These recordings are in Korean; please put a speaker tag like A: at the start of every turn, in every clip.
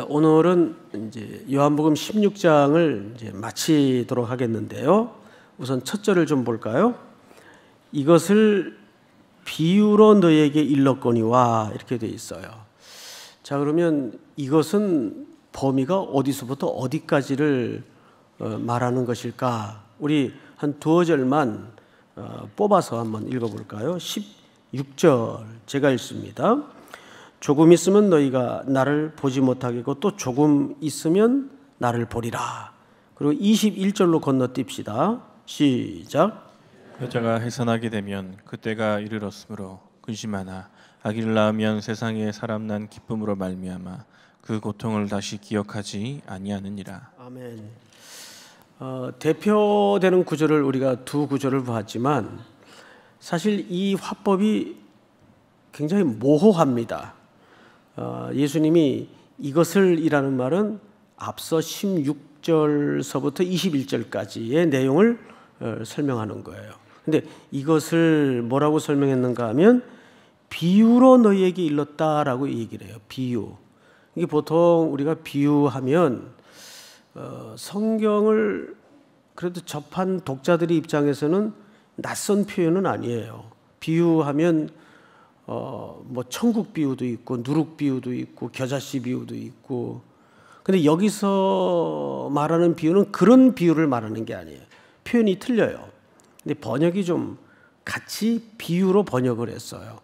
A: 오늘은 이제 요한복음 16장을 이제 마치도록 하겠는데요. 우선 첫 절을 좀 볼까요? 이것을 비유로 너에게 일렀거니와 이렇게 돼 있어요. 자 그러면 이것은 범위가 어디서부터 어디까지를 어, 말하는 것일까? 우리 한 두어 절만 어, 뽑아서 한번 읽어볼까요? 16절 제가 읽습니다. 조금 있으면 너희가 나를 보지 못하겠고 또 조금 있으면 나를 보리라. 그리고 21절로 건너뜁시다.
B: 시작. 여자가 해산하게 되면 그때가 이르렀으므로 근심하나 아기를 낳으면 세상에 사람 난 기쁨으로 말미암아 그 고통을 다시 기억하지 아니하느니라. 아멘.
A: 어, 대표되는 구절을 우리가 두 구절을 보았지만 사실 이 화법이 굉장히 모호합니다. 어, 예수님이 이것을이라는 말은 앞서 16절서부터 21절까지의 내용을 어, 설명하는 거예요. 근데 이것을 뭐라고 설명했는가 하면 비유로 너희에게 일렀다라고 얘기를 해요. 비유. 이게 보통 우리가 비유하면 어, 성경을 그래도 접한 독자들의 입장에서는 낯선 표현은 아니에요. 비유하면 어, 뭐 천국 비유도 있고 누룩 비유도 있고 겨자씨 비유도 있고 근데 여기서 말하는 비유는 그런 비유를 말하는 게 아니에요. 표현이 틀려요. 근데 번역이 좀 같이 비유로 번역을 했어요.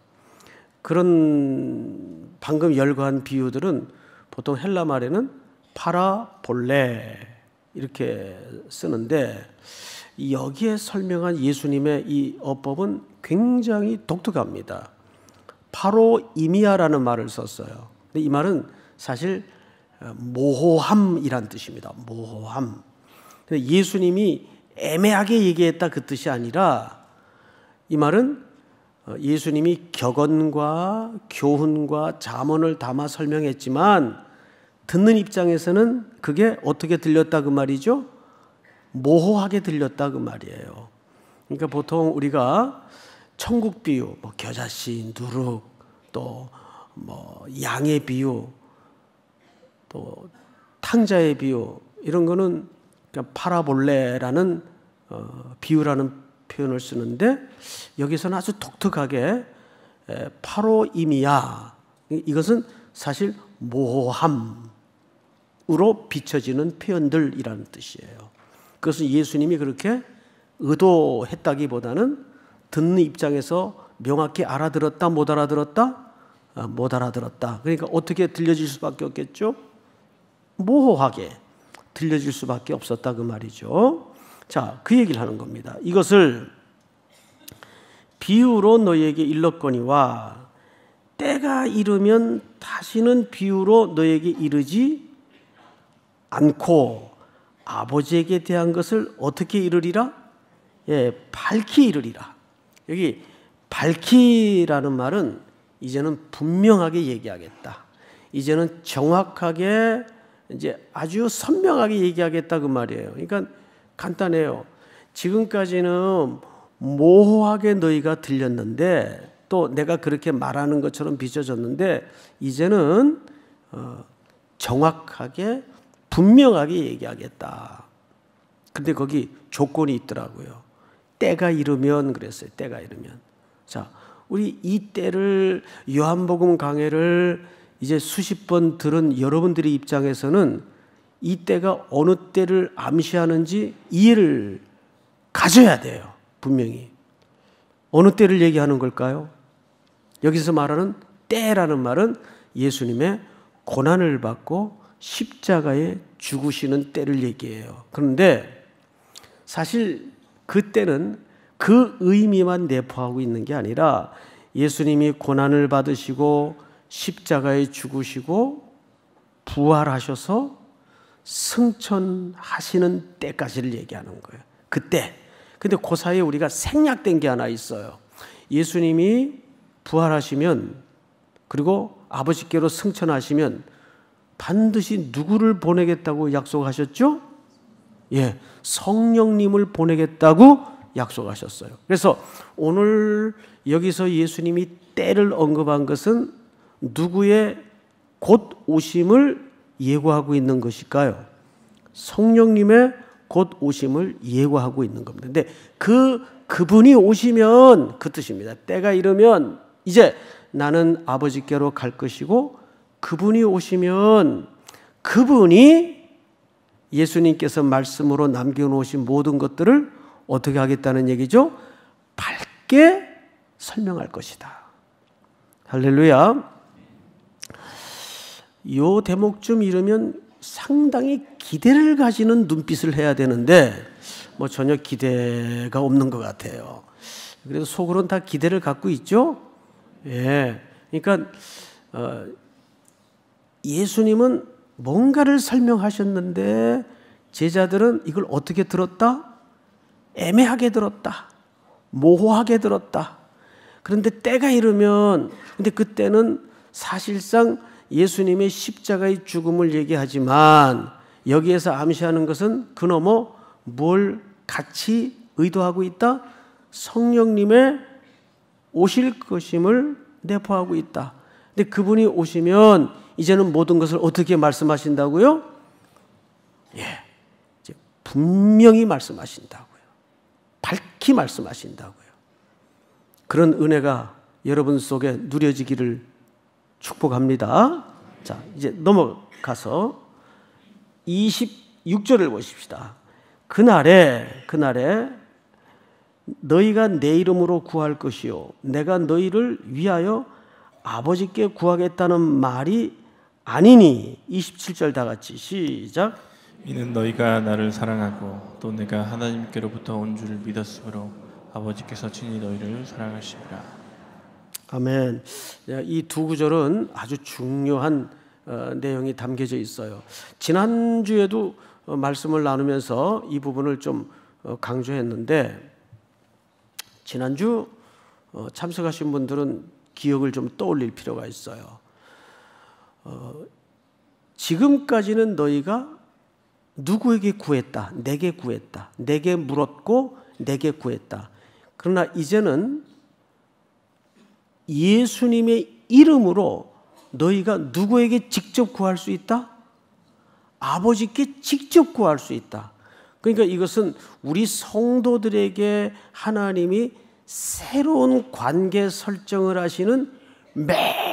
A: 그런 방금 열거한 비유들은 보통 헬라 말에는 파라볼레 이렇게 쓰는데 여기에 설명한 예수님의 이 어법은 굉장히 독특합니다. 바로 이미야라는 말을 썼어요. 근데 이 말은 사실 어, 모호함이란 뜻입니다. 모호함. 근데 예수님이 애매하게 얘기했다 그 뜻이 아니라 이 말은 어, 예수님이 격언과 교훈과 자문을 담아 설명했지만 듣는 입장에서는 그게 어떻게 들렸다 그 말이죠? 모호하게 들렸다 그 말이에요. 그러니까 보통 우리가 천국 비유, 뭐 겨자씨, 누룩, 또 뭐 양의 비유, 또 탕자의 비유 이런 거는 그냥 파라볼레라는 어, 비유라는 표현을 쓰는데 여기서는 아주 독특하게 에, 파로이미야 이것은 사실 모함으로 비춰지는 표현들이라는 뜻이에요. 그것은 예수님이 그렇게 의도했다기보다는 듣는 입장에서 명확히 알아들었다, 못 알아들었다, 아, 못 알아들었다. 그러니까 어떻게 들려질 수밖에 없겠죠? 모호하게 들려질 수밖에 없었다 그 말이죠. 자, 그 얘기를 하는 겁니다. 이것을 비유로 너에게 일렀거니와 때가 이르면 다시는 비유로 너에게 이르지 않고 아버지에게 대한 것을 어떻게 이르리라? 예, 밝히 이르리라. 여기 밝히라는 말은 이제는 분명하게 얘기하겠다. 이제는 정확하게 이제 아주 선명하게 얘기하겠다 그 말이에요. 그러니까 간단해요. 지금까지는 모호하게 너희가 들렸는데 또 내가 그렇게 말하는 것처럼 빚어졌는데 이제는 어, 정확하게 분명하게 얘기하겠다. 근데 거기 조건이 있더라고요. 때가 이르면 그랬어요. 때가 이르면. 자, 우리 이 때를 요한복음 강해를 이제 수십 번 들은 여러분들의 입장에서는 이 때가 어느 때를 암시하는지 이해를 가져야 돼요. 분명히. 어느 때를 얘기하는 걸까요? 여기서 말하는 때라는 말은 예수님의 고난을 받고 십자가에 죽으시는 때를 얘기해요. 그런데 사실 그때는 그 의미만 내포하고 있는 게 아니라 예수님이 고난을 받으시고 십자가에 죽으시고 부활하셔서 승천하시는 때까지를 얘기하는 거예요. 그때. 근데 그 사이에 우리가 생략된 게 하나 있어요. 예수님이 부활하시면 그리고 아버지께로 승천하시면 반드시 누구를 보내겠다고 약속하셨죠? 예, 성령님을 보내겠다고 약속하셨어요. 그래서 오늘 여기서 예수님이 때를 언급한 것은 누구의 곧 오심을 예고하고 있는 것일까요? 성령님의 곧 오심을 예고하고 있는 겁니다. 근데 그 그분이 오시면 그 뜻입니다. 때가 이르면 이제 나는 아버지께로 갈 것이고 그분이 오시면 그분이 예수님께서 말씀으로 남겨놓으신 모든 것들을 어떻게 하겠다는 얘기죠? 밝게 설명할 것이다. 할렐루야. 요 대목쯤 이르면 상당히 기대를 가지는 눈빛을 해야 되는데 뭐 전혀 기대가 없는 것 같아요. 그래서 속으론 다 기대를 갖고 있죠. 예. 그러니까 어, 예수님은 뭔가를 설명하셨는데 제자들은 이걸 어떻게 들었다? 애매하게 들었다. 모호하게 들었다. 그런데 때가 이르면 근데 그때는 사실상 예수님의 십자가의 죽음을 얘기하지만 여기에서 암시하는 것은 그놈어 뭘 같이 의도하고 있다? 성령님의 오실 것임을 내포하고 있다. 근데 그분이 오시면 이제는 모든 것을 어떻게 말씀하신다고요? 예. 이제 분명히 말씀하신다고요. 밝히 말씀하신다고요. 그런 은혜가 여러분 속에 누려지기를 축복합니다. 자, 이제 넘어가서 26절을 보십시다. 그날에, 그날에 너희가 내 이름으로 구할 것이요. 내가 너희를 위하여 아버지께 구하겠다는 말이 아니니 27절
B: 다 같이 시작 이는 너희가 나를 사랑하고 또 내가 하나님께로부터 온줄 믿었으므로 아버지께서 친히 너희를 사랑하시니라
A: 아멘 이 두 구절은 아주 중요한 어, 내용이 담겨져 있어요 지난주에도 어, 말씀을 나누면서 이 부분을 좀 어, 강조했는데 지난주 참석하신 분들은 기억을 좀 떠올릴 필요가 있어요 어, 지금까지는 너희가 누구에게 구했다? 내게 구했다. 내게 물었고 내게 구했다. 그러나 이제는 예수님의 이름으로 너희가 누구에게 직접 구할 수 있다? 아버지께 직접 구할 수 있다. 그러니까 이것은 우리 성도들에게 하나님이 새로운 관계 설정을 하시는 매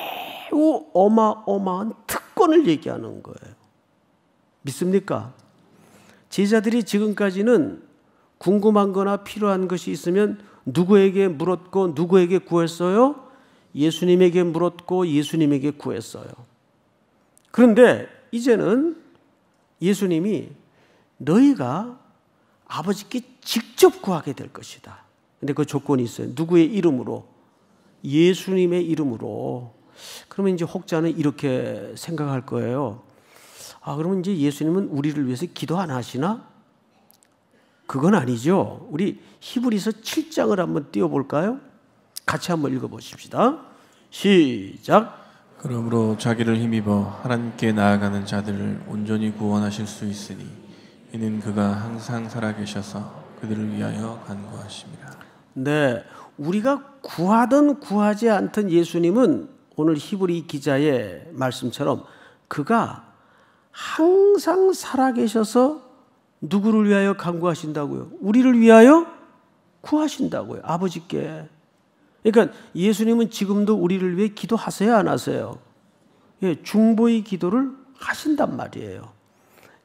A: 매우 어마어마한 특권을 얘기하는 거예요. 믿습니까? 제자들이 지금까지는 궁금한 거나 필요한 것이 있으면 누구에게 물었고 누구에게 구했어요? 예수님에게 물었고 예수님에게 구했어요. 그런데 이제는 예수님이 너희가 아버지께 직접 구하게 될 것이다. 근데 그 조건이 있어요. 누구의 이름으로? 예수님의 이름으로. 그러면 이제 혹자는 이렇게 생각할 거예요. 아, 그러면 이제 예수님은 우리를 위해서 기도 안 하시나? 그건 아니죠. 우리 히브리서 7장을 한번 띄워 볼까요? 같이 한번 읽어 보십시다.
B: 시작. 그러므로 자기를 힘입어 하나님께 나아가는 자들을 온전히 구원하실 수 있으니 이는 그가 항상 살아 계셔서 그들을 위하여 간구하십니다. 네.
A: 우리가 구하든 구하지 않든 예수님은 오늘 히브리 기자의 말씀처럼 그가 항상 살아계셔서 누구를 위하여 간구하신다고요? 우리를 위하여 구하신다고요. 아버지께. 그러니까 예수님은 지금도 우리를 위해 기도하세요, 안 하세요? 예, 중보의 기도를 하신단 말이에요.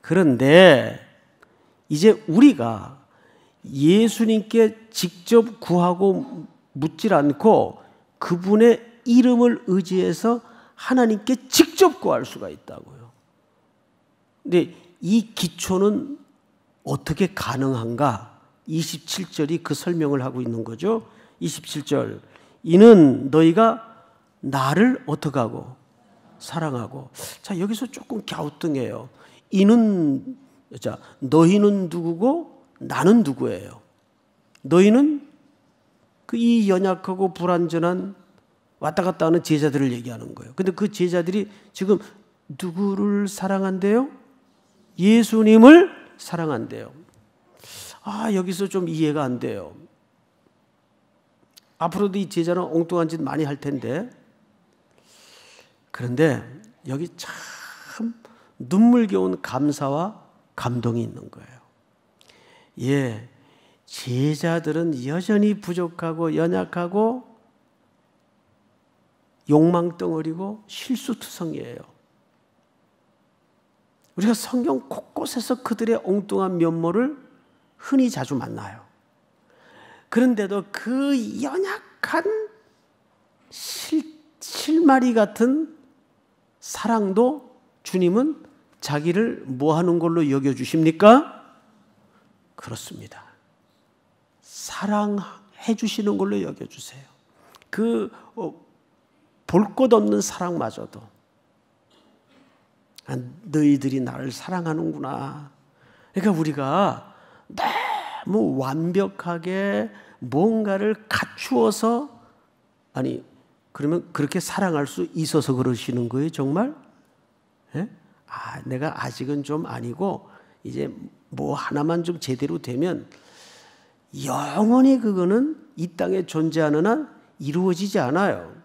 A: 그런데 이제 우리가 예수님께 직접 구하고 묻질 않고 그분의 이름을 의지해서 하나님께 직접 구할 수가 있다고요. 근데 이 기초는 어떻게 가능한가? 27절이 그 설명을 하고 있는 거죠. 27절. 이는 너희가 나를 어떻게 하고 사랑하고 자 여기서 조금 갸우뚱해요. 이는 자 너희는 누구고 나는 누구예요. 너희는 그 이 연약하고 불완전한 왔다 갔다 하는 제자들을 얘기하는 거예요. 근데 그 제자들이 지금 누구를 사랑한대요? 예수님을 사랑한대요. 아, 여기서 좀 이해가 안 돼요. 앞으로도 이 제자는 엉뚱한 짓 많이 할 텐데. 그런데 여기 참 눈물겨운 감사와 감동이 있는 거예요. 예, 제자들은 여전히 부족하고 연약하고 욕망덩어리고 실수투성이에요. 우리가 성경 곳곳에서 그들의 엉뚱한 면모를 흔히 자주 만나요. 그런데도 그 연약한 실, 실마리 같은 사랑도 주님은 자기를 뭐 하는 걸로 여겨주십니까? 그렇습니다. 사랑해 주시는 걸로 여겨주세요. 그 어, 볼것 없는 사랑마저도 아, 너희들이 나를 사랑하는구나. 그러니까 우리가 너무 완벽하게 뭔가를 갖추어서 아니 그러면 그렇게 사랑할 수 있어서 그러시는 거예요 정말? 예? 아 내가 아직은 좀 아니고 이제 뭐 하나만 좀 제대로 되면 영원히 그거는 이 땅에 존재하는 한 이루어지지 않아요.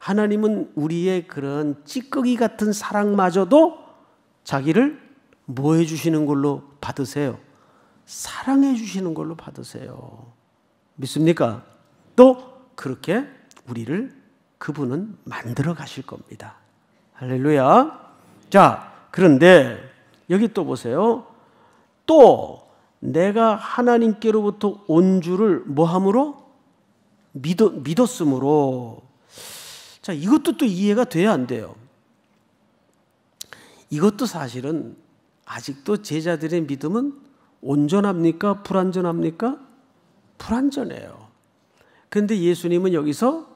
A: 하나님은 우리의 그런 찌꺼기 같은 사랑마저도 자기를 뭐 해주시는 걸로 받으세요? 사랑해 주시는 걸로 받으세요. 믿습니까? 또 그렇게 우리를 그분은 만들어 가실 겁니다. 할렐루야. 자, 그런데 여기 또 보세요. 또 내가 하나님께로부터 온 줄을 뭐함으로 믿어, 믿었으므로 자, 이것도 또 이해가 돼야 안 돼요. 이것도 사실은 아직도 제자들의 믿음은 온전합니까? 불완전합니까? 불완전해요. 그런데 예수님은 여기서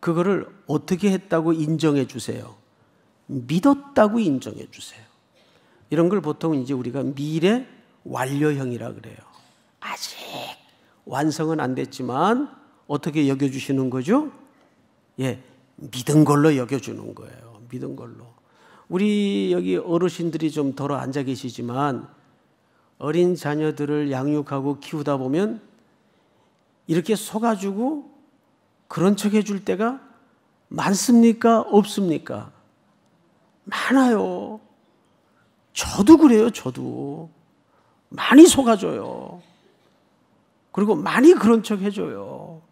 A: 그거를 어떻게 했다고 인정해 주세요. 믿었다고 인정해 주세요. 이런 걸 보통 이제 우리가 미래 완료형이라 그래요. 아직 완성은 안 됐지만 어떻게 여겨 주시는 거죠? 예, 믿은 걸로 여겨주는 거예요. 믿은 걸로. 우리 여기 어르신들이 좀 덜어 앉아 계시지만 어린 자녀들을 양육하고 키우다 보면 이렇게 속아주고 그런 척 해줄 때가 많습니까? 없습니까? 많아요. 저도 그래요, 저도. 많이 속아줘요. 그리고 많이 그런 척 해줘요.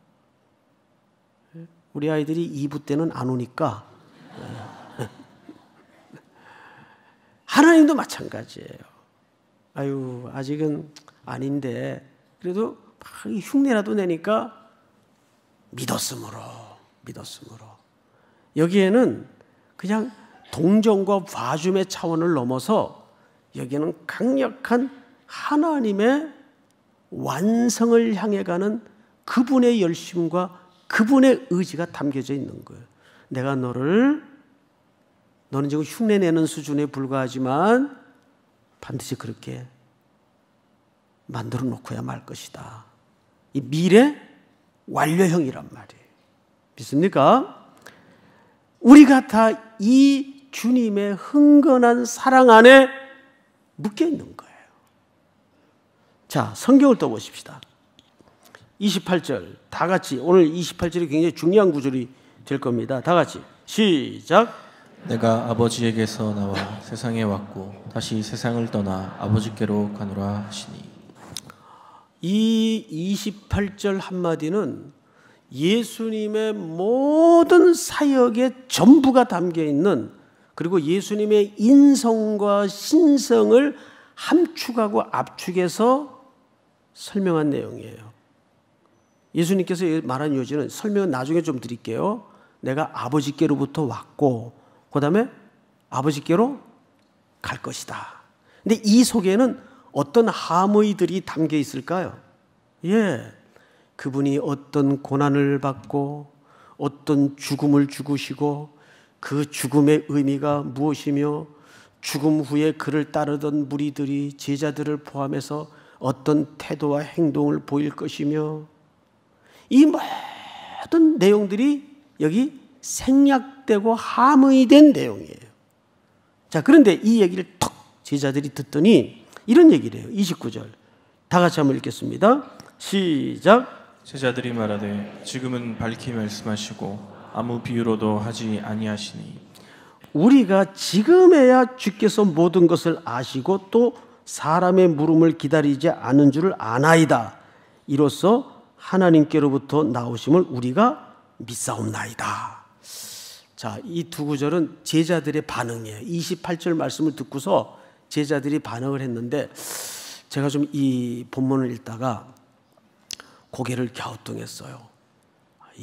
A: 우리 아이들이 2부 때는 안 오니까 예. 하나님도 마찬가지예요. 아유 아직은 아닌데 그래도 막 흉내라도 내니까 믿었으므로 믿었으므로 여기에는 그냥 동정과 봐줌의 차원을 넘어서 여기에는 강력한 하나님의 완성을 향해 가는 그분의 열심과 그분의 의지가 담겨져 있는 거예요. 내가 너를 너는 지금 흉내 내는 수준에 불과하지만 반드시 그렇게 만들어 놓고야 말 것이다. 이 미래 완료형이란 말이에요. 믿습니까? 우리가 다 이 주님의 흥건한 사랑 안에 묶여 있는 거예요. 자, 성경을 또 보십시다. 28절 다 같이 오늘 28절이 굉장히 중요한 구절이 될 겁니다.
B: 다 같이 시작. 내가 아버지에게서 나와 세상에 왔고 다시 세상을 떠나 아버지께로 가노라 하시니
A: 이 28절 한마디는 예수님의 모든 사역의 전부가 담겨 있는 그리고 예수님의 인성과 신성을 함축하고 압축해서 설명한 내용이에요. 예수님께서 말한 요지는 설명은 나중에 좀 드릴게요. 내가 아버지께로부터 왔고, 그 다음에 아버지께로 갈 것이다. 근데 이 속에는 어떤 함의들이 담겨 있을까요? 예. 그분이 어떤 고난을 받고, 어떤 죽음을 죽으시고, 그 죽음의 의미가 무엇이며, 죽음 후에 그를 따르던 무리들이 제자들을 포함해서 어떤 태도와 행동을 보일 것이며, 이 모든 내용들이 여기 생략되고 함의된 내용이에요. 자, 그런데 이 얘기를 턱 제자들이 듣더니 이런 얘기를 해요. 29절. 다 같이 한번 읽겠습니다.
B: 시작. 제자들이 말하되 지금은 밝히 말씀하시고 아무 비유로도 하지 아니하시니
A: 우리가 지금에야 주께서 모든 것을 아시고 또 사람의 물음을 기다리지 않은 줄을 아나이다. 이로써 하나님께로부터 나오심을 우리가 믿사옵나이다. 자, 이 두 구절은 제자들의 반응이에요. 28절 말씀을 듣고서 제자들이 반응을 했는데 제가 좀 이 본문을 읽다가 고개를 갸우뚱했어요.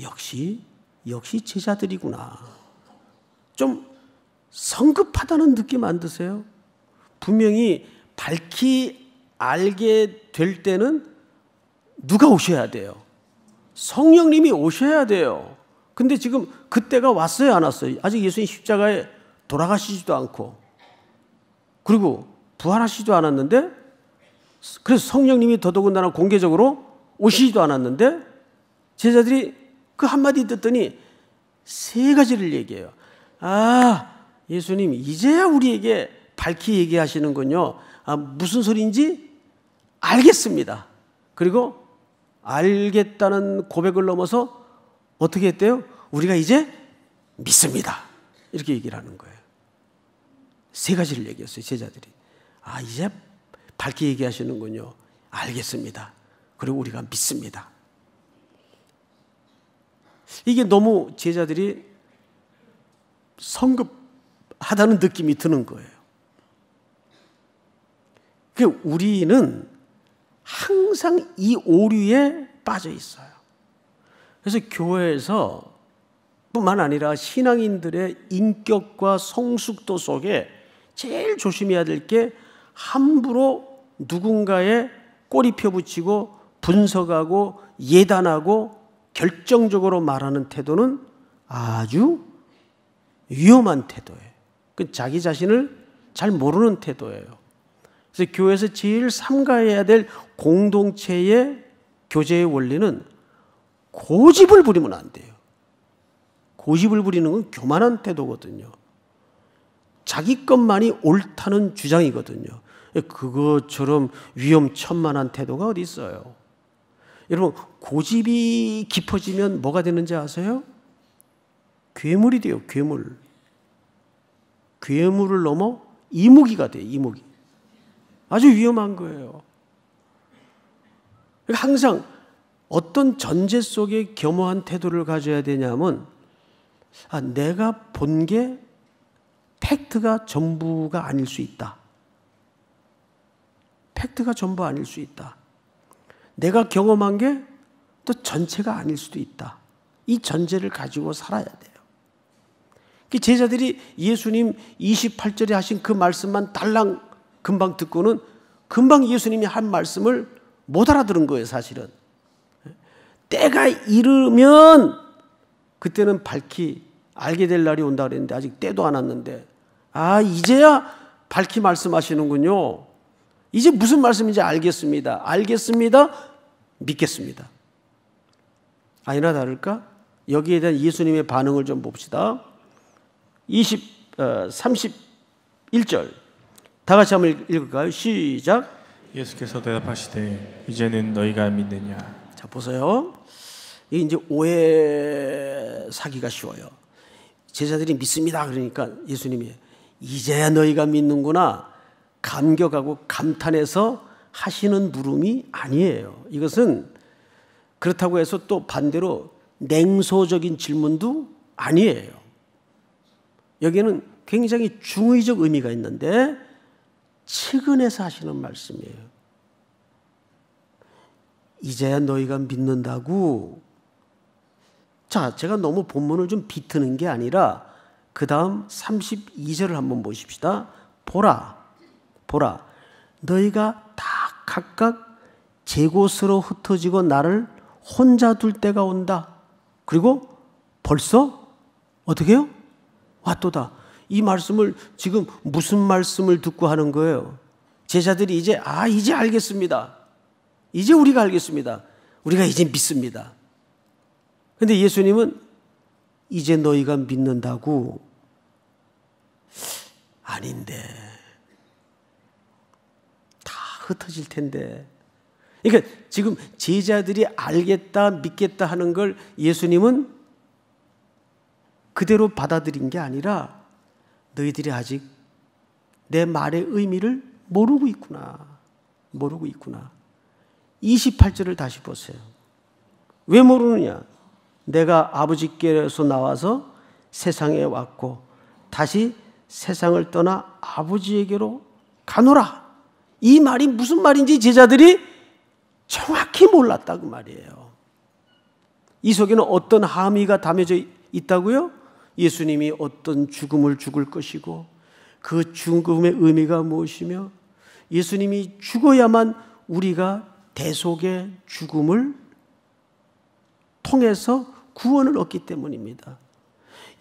A: 역시 역시 제자들이구나. 좀 성급하다는 느낌 안 드세요? 분명히 밝히 알게 될 때는 누가 오셔야 돼요? 성령님이 오셔야 돼요. 근데 지금 그때가 왔어요, 안 왔어요? 아직 예수님 십자가에 돌아가시지도 않고, 그리고 부활하시지도 않았는데, 그래서 성령님이 더더군다나 공개적으로 오시지도 않았는데, 제자들이 그 한마디 듣더니 세 가지를 얘기해요. 아, 예수님, 이제야 우리에게 밝히 얘기하시는군요. 아, 무슨 소리인지 알겠습니다. 그리고 알겠다는 고백을 넘어서 어떻게 했대요? 우리가 이제 믿습니다. 이렇게 얘기를 하는 거예요. 세 가지를 얘기했어요, 제자들이. 아, 이제 밝게 얘기하시는군요. 알겠습니다. 그리고 우리가 믿습니다. 이게 너무 제자들이 성급하다는 느낌이 드는 거예요. 그 우리는 항상 이 오류에 빠져 있어요. 그래서 교회에서 뿐만 아니라 신앙인들의 인격과 성숙도 속에 제일 조심해야 될 게 함부로 누군가의 꼬리펴 붙이고 분석하고 예단하고 결정적으로 말하는 태도는 아주 위험한 태도예요. 그 자기 자신을 잘 모르는 태도예요. 그래서 교회에서 제일 삼가해야 될 공동체의 교제의 원리는 고집을 부리면 안 돼요. 고집을 부리는 건 교만한 태도거든요. 자기 것만이 옳다는 주장이거든요. 그것처럼 위험천만한 태도가 어디 있어요? 여러분, 고집이 깊어지면 뭐가 되는지 아세요? 괴물이 돼요, 괴물. 괴물을 넘어 이무기가 돼요, 이무기. 아주 위험한 거예요. 그러니까 항상 어떤 전제 속에 겸허한 태도를 가져야 되냐면 아, 내가 본 게 팩트가 전부가 아닐 수 있다. 팩트가 전부 아닐 수 있다. 내가 경험한 게 또 전체가 아닐 수도 있다. 이 전제를 가지고 살아야 돼요. 그 제자들이 예수님 28절에 하신 그 말씀만 달랑 금방 듣고는 금방 예수님이 한 말씀을 못 알아들은 거예요, 사실은. 때가 이르면 그때는 밝히 알게 될 날이 온다 그랬는데 아직 때도 안 왔는데 아, 이제야 밝히 말씀하시는군요. 이제 무슨 말씀인지 알겠습니다. 알겠습니다. 믿겠습니다. 아니나 다를까? 여기에 대한 예수님의 반응을 좀 봅시다. 20, 어, 31절. 다 같이 한번 읽을까요? 시작.
B: 예수께서 대답하시되 이제는 너희가 믿느냐.
A: 자 보세요. 이 이제 오해 사기가 쉬워요. 제자들이 믿습니다. 그러니까 예수님이 이제야 너희가 믿는구나 감격하고 감탄해서 하시는 물음이 아니에요. 이것은 그렇다고 해서 또 반대로 냉소적인 질문도 아니에요. 여기는 굉장히 중의적 의미가 있는데 측은해서 하시는 말씀이에요. 이제야 너희가 믿는다고. 자, 제가 너무 본문을 좀 비트는 게 아니라 그 다음 32절을 한번 보십시다. 보라, 보라. 너희가 다 각각 제 곳으로 흩어지고 나를 혼자 둘 때가 온다. 그리고 벌써 어떻게 해요? 왔도다. 이 말씀을 지금 무슨 말씀을 듣고 하는 거예요? 제자들이 이제 아 이제 알겠습니다. 이제 우리가 알겠습니다. 우리가 이제 믿습니다. 근데 예수님은 이제 너희가 믿는다고 아닌데 다 흩어질 텐데. 그러니까 지금 제자들이 알겠다 믿겠다 하는 걸 예수님은 그대로 받아들인 게 아니라 너희들이 아직 내 말의 의미를 모르고 있구나. 모르고 있구나. 28절을 다시 보세요. 왜 모르느냐? 내가 아버지께서 로 나와서 세상에 왔고 다시 세상을 떠나 아버지에게로 가노라. 이 말이 무슨 말인지 제자들이 정확히 몰랐다고 말이에요. 이 속에는 어떤 함의가 담겨져 있다고요? 예수님이 어떤 죽음을 죽을 것이고 그 죽음의 의미가 무엇이며 예수님이 죽어야만 우리가 대속의 죽음을 통해서 구원을 얻기 때문입니다.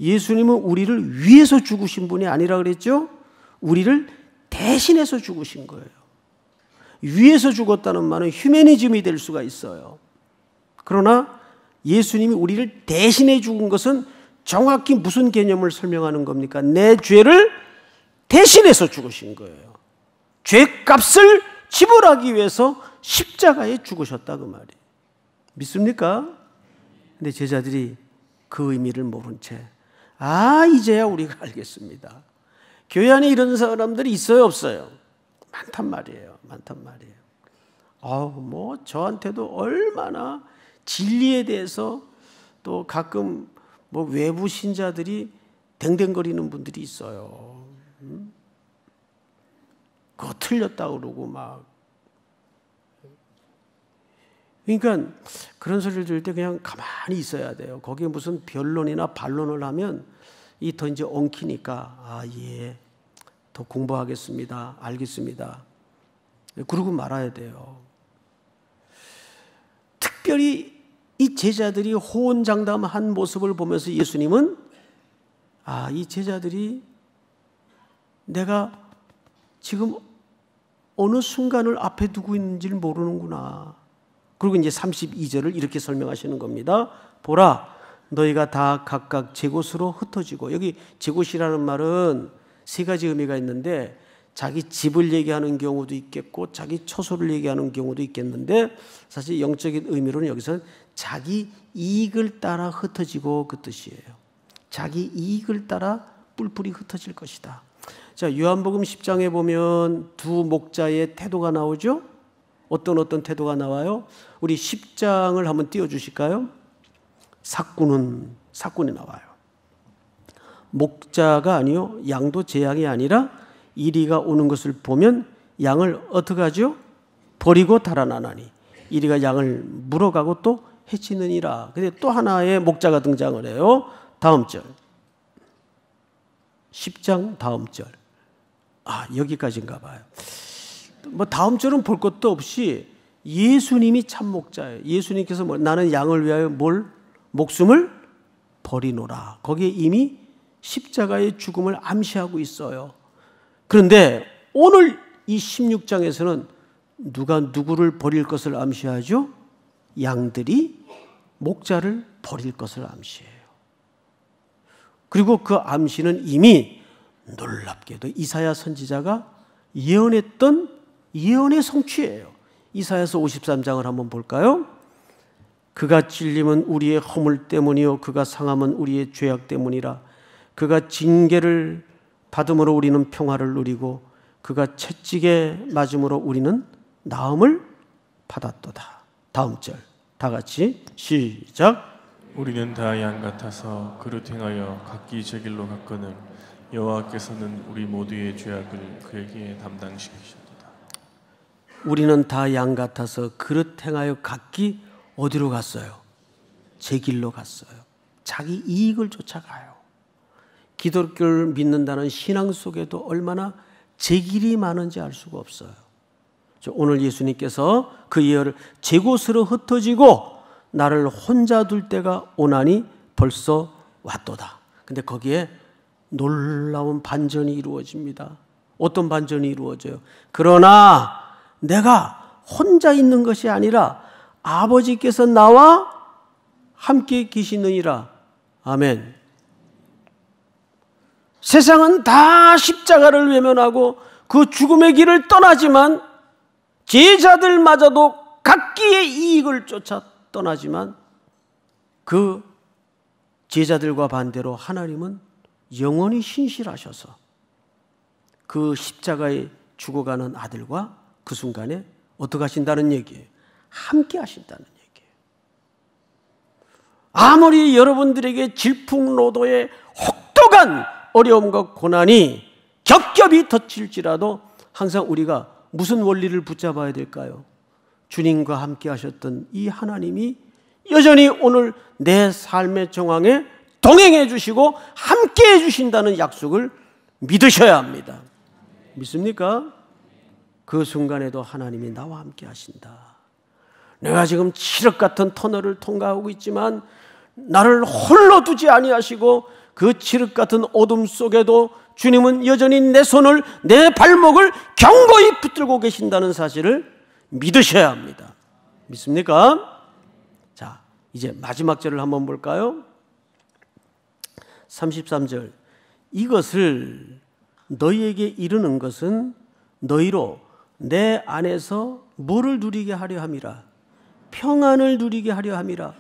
A: 예수님은 우리를 위해서 죽으신 분이 아니라 그랬죠? 우리를 대신해서 죽으신 거예요. 위해서 죽었다는 말은 휴메니즘이 될 수가 있어요. 그러나 예수님이 우리를 대신해 죽은 것은 정확히 무슨 개념을 설명하는 겁니까? 내 죄를 대신해서 죽으신 거예요. 죄값을 지불하기 위해서 십자가에 죽으셨다 그 말이. 믿습니까? 근데 제자들이 그 의미를 모른 채 아, 이제야 우리가 알겠습니다. 교회 안에 이런 사람들이 있어요, 없어요? 많단 말이에요. 많단 말이에요. 아우, 뭐 저한테도 얼마나 진리에 대해서 또 가끔 뭐 외부 신자들이 댕댕거리는 분들이 있어요. 음? 그거 틀렸다 그러고 막. 그러니까 그런 소리를 들을 때 그냥 가만히 있어야 돼요. 거기에 무슨 변론이나 반론을 하면 이더 이제 엉키니까 아 예, 더 공부하겠습니다. 알겠습니다. 그러고 말아야 돼요. 특별히 이 제자들이 호언장담한 모습을 보면서 예수님은 아, 이 제자들이 내가 지금 어느 순간을 앞에 두고 있는지를 모르는구나. 그리고 이제 32절을 이렇게 설명하시는 겁니다. 보라, 너희가 다 각각 제 곳으로 흩어지고, 여기 제 곳이라는 말은 세 가지 의미가 있는데, 자기 집을 얘기하는 경우도 있겠고, 자기 처소를 얘기하는 경우도 있겠는데, 사실 영적인 의미로는 여기서 자기 이익을 따라 흩어지고 그 뜻이에요. 자기 이익을 따라 뿔뿔이 흩어질 것이다. 자, 요한복음 10장에 보면 두 목자의 태도가 나오죠? 어떤 어떤 태도가 나와요? 우리 10장을 한번 띄워 주실까요? 사꾼은 사꾼이 나와요. 목자가 아니요. 양도 재앙이 아니라 이리가 오는 것을 보면 양을 어떻게 하죠? 버리고 달아나나니 이리가 양을 물어가고 또 해치느니라. 근데 또 하나의 목자가 등장을 해요. 다음 절. 10장 다음 절. 아, 여기까지인가 봐요. 뭐 다음 절은 볼 것도 없이 예수님이 참 목자예요. 예수님께서 뭐, 나는 양을 위하여 뭘 목숨을 버리노라. 거기에 이미 십자가의 죽음을 암시하고 있어요. 그런데 오늘 이 16장에서는 누가 누구를 버릴 것을 암시하죠? 양들이 목자를 버릴 것을 암시해요. 그리고 그 암시는 이미 놀랍게도 이사야 선지자가 예언했던 예언의 성취예요. 이사야서 53장을 한번 볼까요? 그가 찔림은 우리의 허물 때문이요 그가 상함은 우리의 죄악 때문이라 그가 징계를 받음으로 우리는 평화를 누리고 그가 채찍에 맞음으로 우리는 나음을 받았도다. 다음 절.
B: 다 같이 시작. 우리는 다 양 같아서 그릇 행하여 각기 제 길로 갔거늘 여호와께서는 우리 모두의 죄악을 그에게 담당시키셨도다.
A: 우리는 다 양 같아서 그릇 행하여 각기 어디로 갔어요? 제 길로 갔어요. 자기 이익을 쫓아가요. 기독교를 믿는다는 신앙 속에도 얼마나 제 길이 많은지 알 수가 없어요. 오늘 예수님께서 그 예열을 제 곳으로 흩어지고 나를 혼자 둘 때가 오나니 벌써 왔도다. 근데 거기에 놀라운 반전이 이루어집니다. 어떤 반전이 이루어져요? 그러나 내가 혼자 있는 것이 아니라 아버지께서 나와 함께 계시느니라. 아멘. 세상은 다 십자가를 외면하고 그 죽음의 길을 떠나지만 제자들마저도 각기의 이익을 쫓아 떠나지만 그 제자들과 반대로 하나님은 영원히 신실하셔서 그 십자가에 죽어가는 아들과 그 순간에 어떻게 하신다는 얘기예요? 함께 하신다는 얘기예요. 아무리 여러분들에게 질풍노도의 혹독한 어려움과 고난이 겹겹이 덧칠지라도 항상 우리가 무슨 원리를 붙잡아야 될까요? 주님과 함께 하셨던 이 하나님이 여전히 오늘 내 삶의 정황에 동행해 주시고 함께 해 주신다는 약속을 믿으셔야 합니다. 믿습니까? 그 순간에도 하나님이 나와 함께 하신다. 내가 지금 칠흑 같은 터널을 통과하고 있지만 나를 홀로 두지 아니하시고 그 칠흑 같은 어둠 속에도 주님은 여전히 내 손을, 내 발목을 경고히 붙들고 계신다는 사실을 믿으셔야 합니다. 믿습니까? 자, 이제 마지막 절을 한번 볼까요? 33절. 이것을 너희에게 이르는 것은 너희로 내 안에서 물을 누리게 하려 함이라. 평안을 누리게 하려 함이라.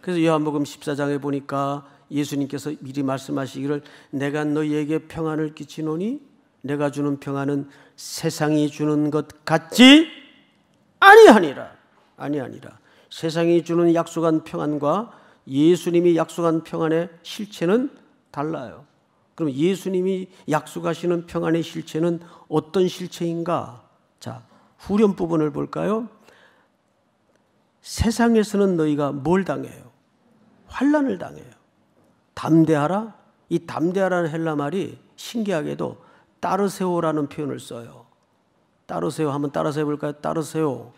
A: 그래서 요한복음 14장에 보니까 예수님께서 미리 말씀하시기를 내가 너희에게 평안을 끼치노니 내가 주는 평안은 세상이 주는 것 같지 아니하니라 아니하니라 세상이 주는 약속한 평안과 예수님이 약속한 평안의 실체는 달라요. 그럼 예수님이 약속하시는 평안의 실체는 어떤 실체인가? 자, 후렴 부분을 볼까요? 세상에서는 너희가 뭘 당해요? 환란을 당해요. 담대하라 이 담대하라는 헬라 말이 신기하게도 따르세요라는 표현을 써요. 따르세요 한번 따라서 해볼까요? 따르세요.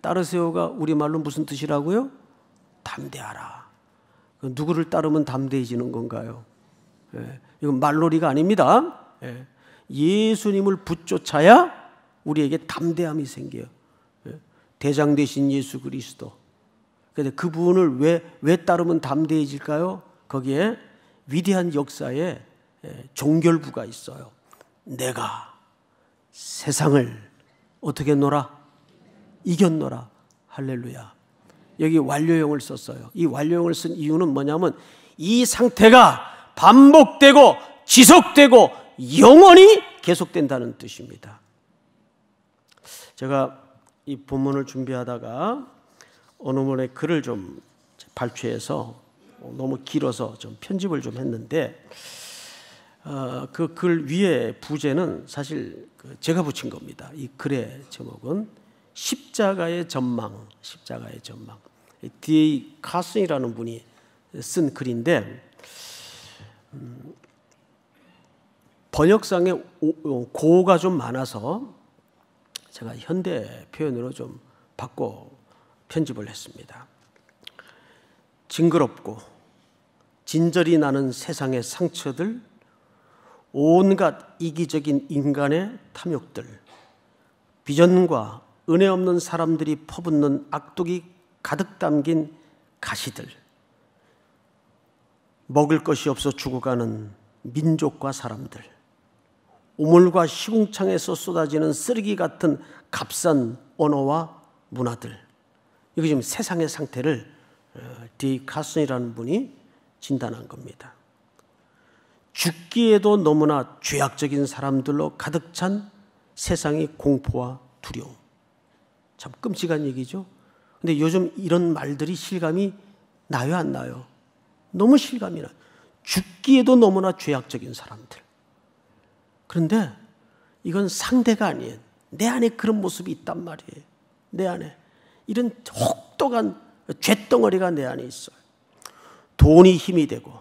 A: 따르세요가 우리말로 무슨 뜻이라고요? 담대하라. 그 누구를 따르면 담대해지는 건가요? 예, 이건 말놀이가 아닙니다. 예, 예수님을 붙쫓아야 우리에게 담대함이 생겨요. 예, 대장 되신 예수 그리스도. 그데그 부분을 왜, 왜 따르면 담대해질까요? 거기에 위대한 역사에 예, 종결부가 있어요. 내가 세상을 어떻게 놀아? 이겼노라. 할렐루야. 여기 완료형을 썼어요. 이 완료형을 쓴 이유는 뭐냐면 이 상태가 반복되고 지속되고 영원히 계속된다는 뜻입니다. 제가 이 본문을 준비하다가 어느 분의 글을 좀 발췌해서 너무 길어서 좀 편집을 좀 했는데 어, 그글 위에 부제는 사실 그 제가 붙인 겁니다. 이 글의 제목은 십자가의 전망, 십자가의 전망. D.A. 카슨이라는 분이 쓴 글인데 음, 번역상에 어, 고가 좀 많아서 제가 현대 표현으로 좀 바꿔 편집을 했습니다. 징그럽고 진절이 나는 세상의 상처들, 온갖 이기적인 인간의 탐욕들, 비전과 은혜 없는 사람들이 퍼붓는 악독이 가득 담긴 가시들, 먹을 것이 없어 죽어가는 민족과 사람들, 우물과 시궁창에서 쏟아지는 쓰레기 같은 값싼 언어와 문화들, 이게 지금 세상의 상태를 어, 디카슨이라는 분이 진단한 겁니다. 죽기에도 너무나 죄악적인 사람들로 가득 찬 세상의 공포와 두려움. 참 끔찍한 얘기죠. 근데 요즘 이런 말들이 실감이 나요, 안 나요? 너무 실감이 나. 요 죽기에도 너무나 죄악적인 사람들. 그런데 이건 상대가 아닌 내 안에 그런 모습이 있단 말이에요. 내 안에. 이런 혹독한 죄덩어리가내 안에 있어요. 돈이 힘이 되고,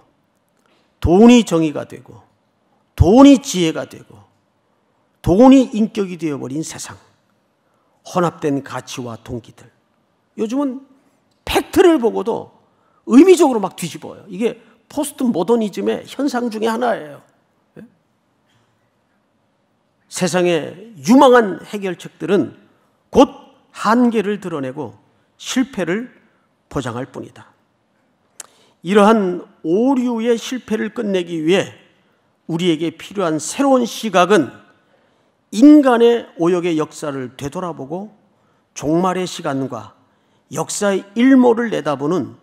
A: 돈이 정의가 되고, 돈이 지혜가 되고, 돈이 인격이 되어버린 세상. 혼합된 가치와 동기들. 요즘은 팩트를 보고도 의미적으로 막 뒤집어요. 이게 포스트 모더니즘의 현상 중의 하나예요. 네? 세상의 유망한 해결책들은 곧 한계를 드러내고 실패를 보장할 뿐이다. 이러한 오류의 실패를 끝내기 위해 우리에게 필요한 새로운 시각은 인간의 오역의 역사를 되돌아보고 종말의 시간과 역사의 일모를 내다보는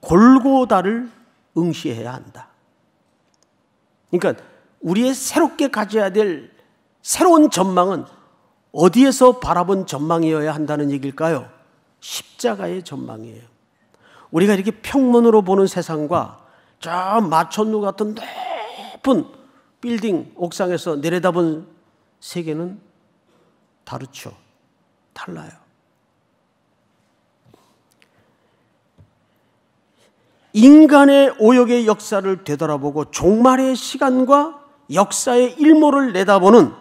A: 골고다를 응시해야 한다. 그러니까 우리의 새롭게 가져야 될 새로운 전망은 어디에서 바라본 전망이어야 한다는 얘기일까요? 십자가의 전망이에요. 우리가 이렇게 평문으로 보는 세상과 저 마천루 같은 높은 빌딩 옥상에서 내려다본 세계는 다르죠. 달라요. 인간의 오역의 역사를 되돌아보고 종말의 시간과 역사의 일모를 내다보는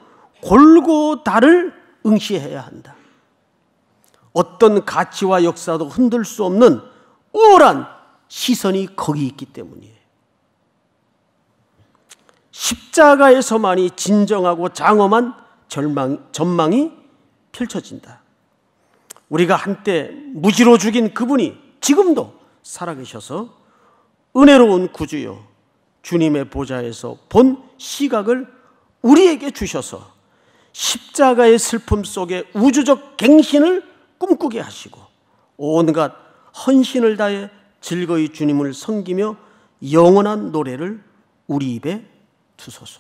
A: 골고다를 응시해야 한다. 어떤 가치와 역사도 흔들 수 없는 우월한 시선이 거기 있기 때문이에요. 십자가에서만이 진정하고 장엄한 절망, 전망이 펼쳐진다. 우리가 한때 무지로 죽인 그분이 지금도 살아계셔서 은혜로운 구주요 주님의 보좌에서 본 시각을 우리에게 주셔서 십자가의 슬픔 속에 우주적 갱신을 꿈꾸게 하시고 온갖 헌신을 다해 즐거이 주님을 섬기며 영원한 노래를 우리 입에 두소서.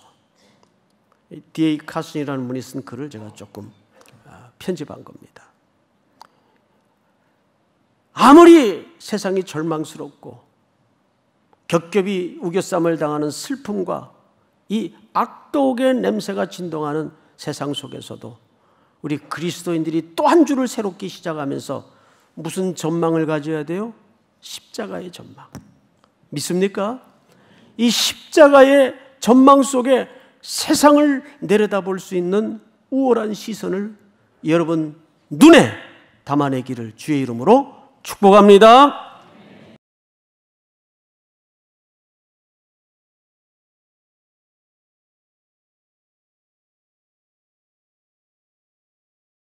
A: D.A. 카슨이라는 분이 쓴 글을 제가 조금 아, 편집한 겁니다. 아무리 세상이 절망스럽고 겹겹이 우겨쌈을 당하는 슬픔과 이 악독의 냄새가 진동하는 세상 속에서도 우리 그리스도인들이 또 한 주를 새롭게 시작하면서 무슨 전망을 가져야 돼요? 십자가의 전망. 믿습니까? 이 십자가의 전망 속에 세상을 내려다볼 수 있는 우월한 시선을 여러분 눈에 담아내기를 주의 이름으로 축복합니다.